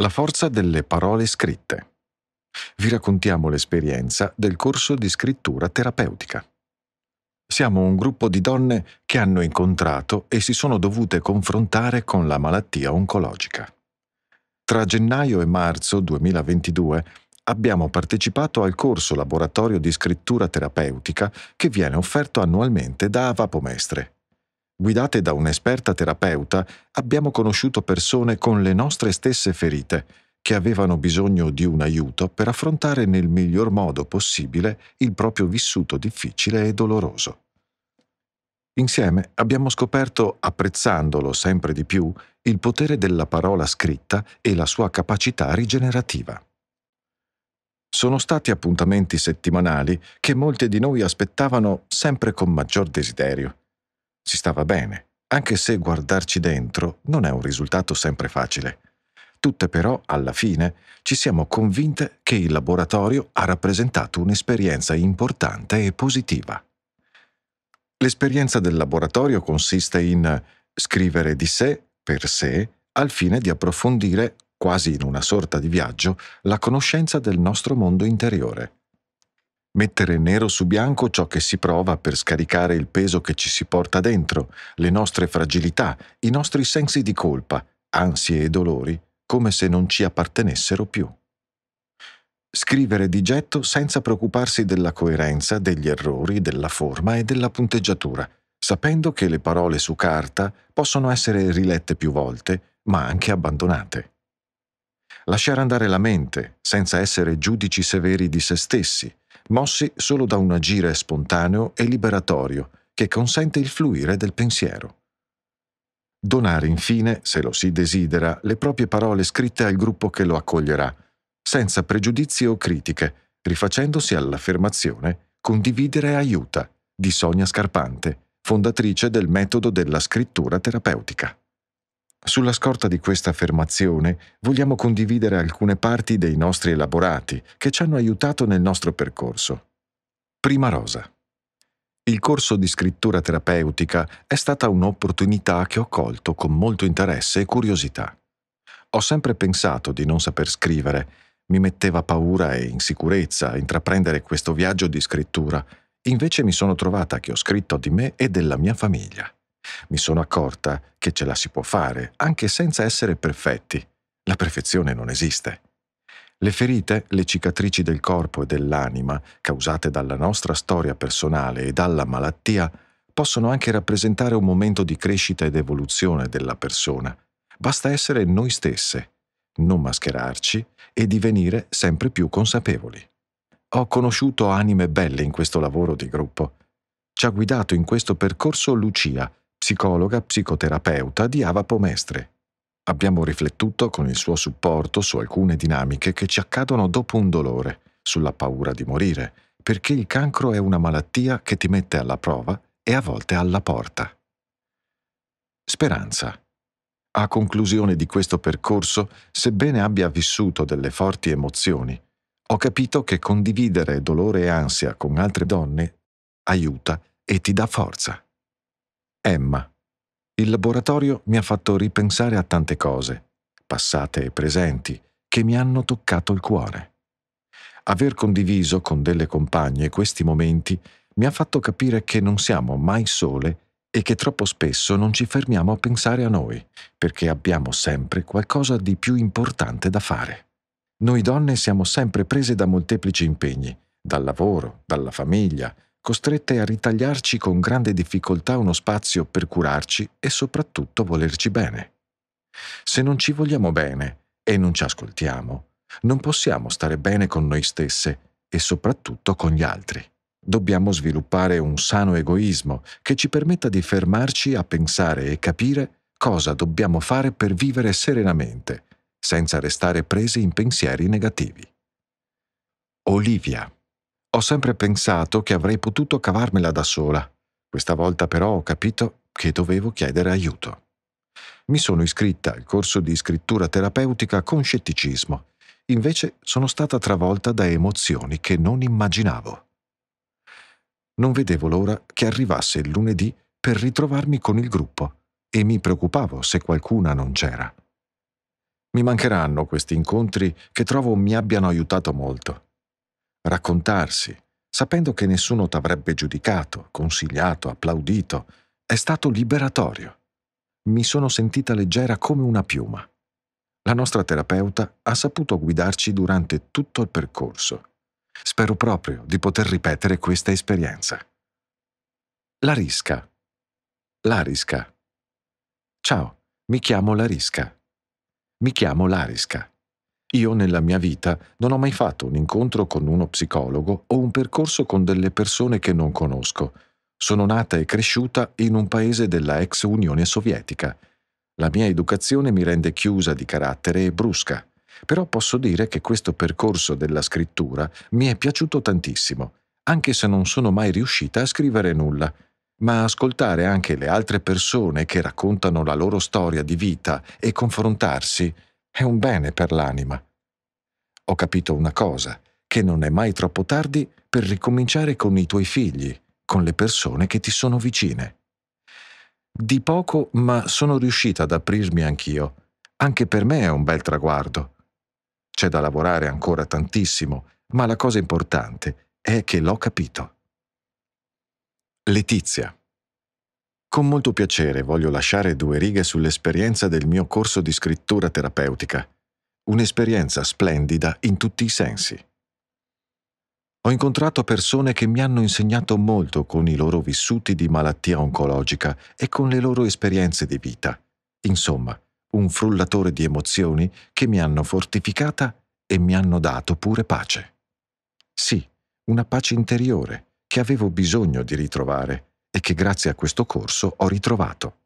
La forza delle parole scritte. Vi raccontiamo l'esperienza del corso di scrittura terapeutica. Siamo un gruppo di donne che hanno incontrato e si sono dovute confrontare con la malattia oncologica. Tra gennaio e marzo 2022 abbiamo partecipato al corso laboratorio di scrittura terapeutica che viene offerto annualmente da Avapomestre, guidate da un'esperta terapeuta, abbiamo conosciuto persone con le nostre stesse ferite, che avevano bisogno di un aiuto per affrontare nel miglior modo possibile il proprio vissuto difficile e doloroso. Insieme abbiamo scoperto, apprezzandolo sempre di più, il potere della parola scritta e la sua capacità rigenerativa. Sono stati appuntamenti settimanali che molti di noi aspettavano sempre con maggior desiderio. Ci stava bene, anche se guardarci dentro non è un risultato sempre facile. Tutte però, alla fine, ci siamo convinte che il laboratorio ha rappresentato un'esperienza importante e positiva. L'esperienza del laboratorio consiste in scrivere di sé, per sé, al fine di approfondire, quasi in una sorta di viaggio, la conoscenza del nostro mondo interiore. Mettere nero su bianco ciò che si prova per scaricare il peso che ci si porta dentro, le nostre fragilità, i nostri sensi di colpa, ansie e dolori, come se non ci appartenessero più. Scrivere di getto senza preoccuparsi della coerenza, degli errori, della forma e della punteggiatura, sapendo che le parole su carta possono essere rilette più volte, ma anche abbandonate. Lasciare andare la mente, senza essere giudici severi di se stessi, mossi solo da un agire spontaneo e liberatorio che consente il fluire del pensiero. Donare infine, se lo si desidera, le proprie parole scritte al gruppo che lo accoglierà, senza pregiudizi o critiche, rifacendosi all'affermazione Condividere aiuta di Sonia Scarpante, fondatrice del metodo della scrittura terapeutica. Sulla scorta di questa affermazione vogliamo condividere alcune parti dei nostri elaborati che ci hanno aiutato nel nostro percorso. Prima Rosa. Il corso di scrittura terapeutica è stata un'opportunità che ho colto con molto interesse e curiosità. Ho sempre pensato di non saper scrivere, mi metteva paura e insicurezza intraprendere questo viaggio di scrittura, invece mi sono trovata che ho scritto di me e della mia famiglia. Mi sono accorta che ce la si può fare anche senza essere perfetti. La perfezione non esiste. Le ferite, le cicatrici del corpo e dell'anima causate dalla nostra storia personale e dalla malattia possono anche rappresentare un momento di crescita ed evoluzione della persona. Basta essere noi stesse, non mascherarci e divenire sempre più consapevoli. Ho conosciuto anime belle in questo lavoro di gruppo. Ci ha guidato in questo percorso Lucia, psicologa psicoterapeuta di Avapo Mestre. Abbiamo riflettuto con il suo supporto su alcune dinamiche che ci accadono dopo un dolore, sulla paura di morire, perché il cancro è una malattia che ti mette alla prova e a volte alla porta. Speranza. A conclusione di questo percorso, sebbene abbia vissuto delle forti emozioni, ho capito che condividere dolore e ansia con altre donne aiuta e ti dà forza. Emma. Il laboratorio mi ha fatto ripensare a tante cose, passate e presenti, che mi hanno toccato il cuore. Aver condiviso con delle compagne questi momenti mi ha fatto capire che non siamo mai sole e che troppo spesso non ci fermiamo a pensare a noi, perché abbiamo sempre qualcosa di più importante da fare. Noi donne siamo sempre prese da molteplici impegni, dal lavoro, dalla famiglia, costrette a ritagliarci con grande difficoltà uno spazio per curarci e soprattutto volerci bene. Se non ci vogliamo bene e non ci ascoltiamo, non possiamo stare bene con noi stesse e soprattutto con gli altri. Dobbiamo sviluppare un sano egoismo che ci permetta di fermarci a pensare e capire cosa dobbiamo fare per vivere serenamente, senza restare presi in pensieri negativi. Olivia ho sempre pensato che avrei potuto cavarmela da sola. Questa volta però ho capito che dovevo chiedere aiuto. Mi sono iscritta al corso di scrittura terapeutica con scetticismo. Invece sono stata travolta da emozioni che non immaginavo. Non vedevo l'ora che arrivasse il lunedì per ritrovarmi con il gruppo e mi preoccupavo se qualcuna non c'era. Mi mancheranno questi incontri che trovo mi abbiano aiutato molto raccontarsi, sapendo che nessuno t'avrebbe giudicato, consigliato, applaudito, è stato liberatorio. Mi sono sentita leggera come una piuma. La nostra terapeuta ha saputo guidarci durante tutto il percorso. Spero proprio di poter ripetere questa esperienza. Larisca. Larisca. Ciao, mi chiamo Larisca. Mi chiamo Larisca. Io nella mia vita non ho mai fatto un incontro con uno psicologo o un percorso con delle persone che non conosco. Sono nata e cresciuta in un paese della ex Unione Sovietica. La mia educazione mi rende chiusa di carattere e brusca, però posso dire che questo percorso della scrittura mi è piaciuto tantissimo, anche se non sono mai riuscita a scrivere nulla. Ma ascoltare anche le altre persone che raccontano la loro storia di vita e confrontarsi è un bene per l'anima. Ho capito una cosa, che non è mai troppo tardi per ricominciare con i tuoi figli, con le persone che ti sono vicine. Di poco, ma sono riuscita ad aprirmi anch'io. Anche per me è un bel traguardo. C'è da lavorare ancora tantissimo, ma la cosa importante è che l'ho capito. Letizia con molto piacere voglio lasciare due righe sull'esperienza del mio corso di scrittura terapeutica, un'esperienza splendida in tutti i sensi. Ho incontrato persone che mi hanno insegnato molto con i loro vissuti di malattia oncologica e con le loro esperienze di vita. Insomma, un frullatore di emozioni che mi hanno fortificata e mi hanno dato pure pace. Sì, una pace interiore che avevo bisogno di ritrovare e che grazie a questo corso ho ritrovato.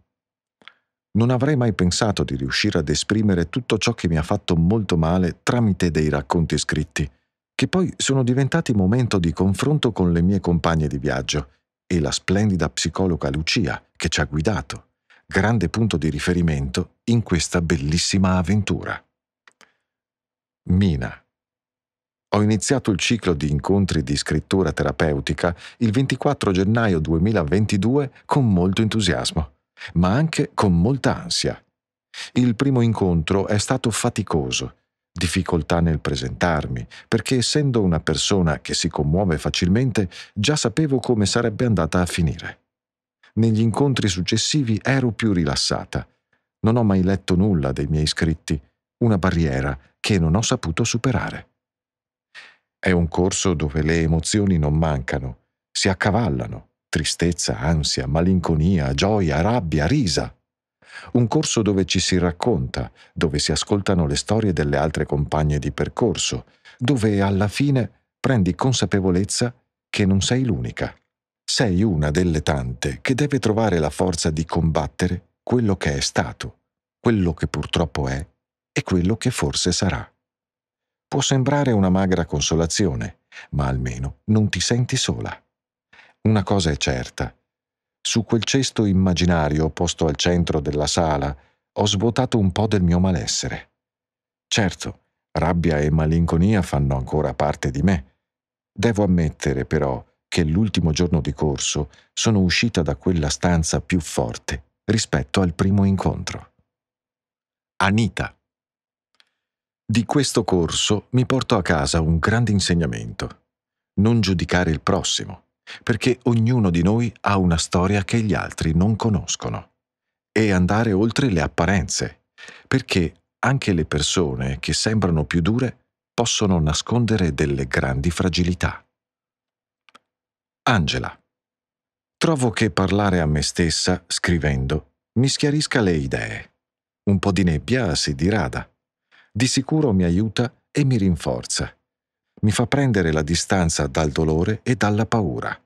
Non avrei mai pensato di riuscire ad esprimere tutto ciò che mi ha fatto molto male tramite dei racconti scritti, che poi sono diventati momento di confronto con le mie compagne di viaggio e la splendida psicologa Lucia che ci ha guidato, grande punto di riferimento in questa bellissima avventura. Mina ho iniziato il ciclo di incontri di scrittura terapeutica il 24 gennaio 2022 con molto entusiasmo, ma anche con molta ansia. Il primo incontro è stato faticoso, difficoltà nel presentarmi, perché essendo una persona che si commuove facilmente, già sapevo come sarebbe andata a finire. Negli incontri successivi ero più rilassata. Non ho mai letto nulla dei miei scritti, una barriera che non ho saputo superare. È un corso dove le emozioni non mancano, si accavallano, tristezza, ansia, malinconia, gioia, rabbia, risa. Un corso dove ci si racconta, dove si ascoltano le storie delle altre compagne di percorso, dove alla fine prendi consapevolezza che non sei l'unica. Sei una delle tante che deve trovare la forza di combattere quello che è stato, quello che purtroppo è e quello che forse sarà. Può sembrare una magra consolazione, ma almeno non ti senti sola. Una cosa è certa. Su quel cesto immaginario posto al centro della sala ho svuotato un po' del mio malessere. Certo, rabbia e malinconia fanno ancora parte di me. Devo ammettere però che l'ultimo giorno di corso sono uscita da quella stanza più forte rispetto al primo incontro. Anita di questo corso mi porto a casa un grande insegnamento. Non giudicare il prossimo, perché ognuno di noi ha una storia che gli altri non conoscono. E andare oltre le apparenze, perché anche le persone che sembrano più dure possono nascondere delle grandi fragilità. Angela. Trovo che parlare a me stessa, scrivendo, mi schiarisca le idee. Un po' di nebbia si dirada di sicuro mi aiuta e mi rinforza. Mi fa prendere la distanza dal dolore e dalla paura.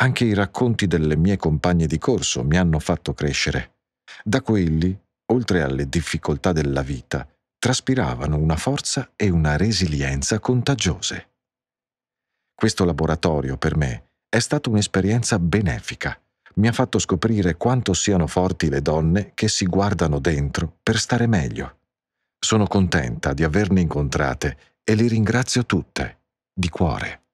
Anche i racconti delle mie compagne di corso mi hanno fatto crescere. Da quelli, oltre alle difficoltà della vita, traspiravano una forza e una resilienza contagiose. Questo laboratorio per me è stata un'esperienza benefica. Mi ha fatto scoprire quanto siano forti le donne che si guardano dentro per stare meglio. Sono contenta di averne incontrate e le ringrazio tutte, di cuore.